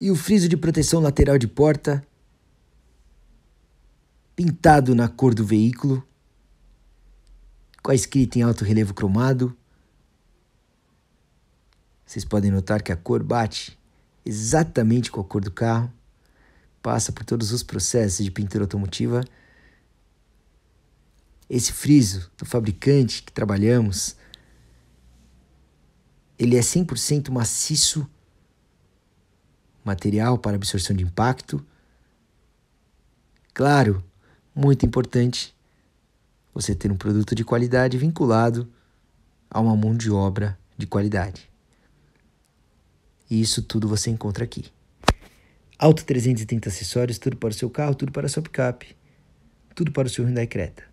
e o friso de proteção lateral de porta, pintado na cor do veículo, com a escrita em alto relevo cromado. Vocês podem notar que a cor bate exatamente com a cor do carro, passa por todos os processos de pintura automotiva. Esse friso do fabricante que trabalhamos, ele é 100% maciço material para absorção de impacto. Claro, muito importante você ter um produto de qualidade vinculado a uma mão de obra de qualidade. E isso tudo você encontra aqui. Auto 330 acessórios, tudo para o seu carro, tudo para a sua picape, tudo para o seu Hyundai Creta.